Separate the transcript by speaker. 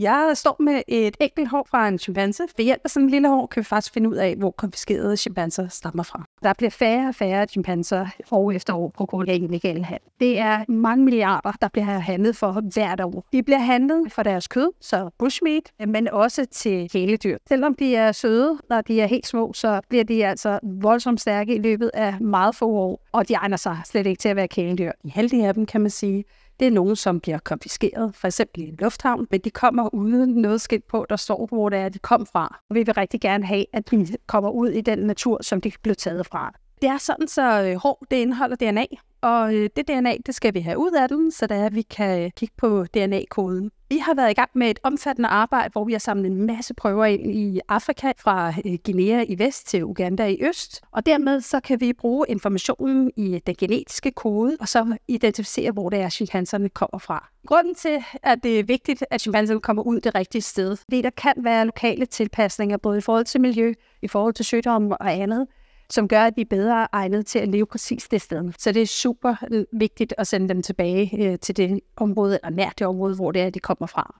Speaker 1: Jeg står med et enkelt hår fra en chimpanse. Ved hjælp af sådan en lille hår kan vi faktisk finde ud af, hvor konfiskerede chimpanser stammer fra. Der bliver færre og færre chimpanser år efter år på grund af illegal handel. Det er mange milliarder, der bliver handlet for hvert år. De bliver handlet for deres kød, så bushmeat, men også til kæledyr. Selvom de er søde, når de er helt små, så bliver de altså voldsomt stærke i løbet af meget få år, og de egner sig slet ikke til at være kæledyr. I halvdelen af dem, kan man sige, det er nogen, som bliver konfiskeret, for eksempel i en lufthavn, men de kommer uden noget skilt på, der står, hvor det er, de kom fra. Og vi vil rigtig gerne have, at de kommer ud i den natur, som de blev taget fra. Det er sådan, så hår øh, det indeholder DNA, og øh, det DNA det skal vi have ud af den, så det er, at vi kan øh, kigge på DNA-koden. Vi har været i gang med et omfattende arbejde, hvor vi har samlet en masse prøver ind i Afrika, fra Guinea i vest til Uganda i øst, og dermed så kan vi bruge informationen i den genetiske kode, og så identificere, hvor det er, chimpanserne kommer fra. Grunden til, at det er vigtigt, at chimpanserne kommer ud det rigtige sted, at der kan være lokale tilpasninger, både i forhold til miljø, i forhold til sygdomme og andet, som gør, at de er bedre egnet til at leve præcis det sted. Så det er super vigtigt at sende dem tilbage øh, til det område, eller nær det område, hvor det er, de kommer fra.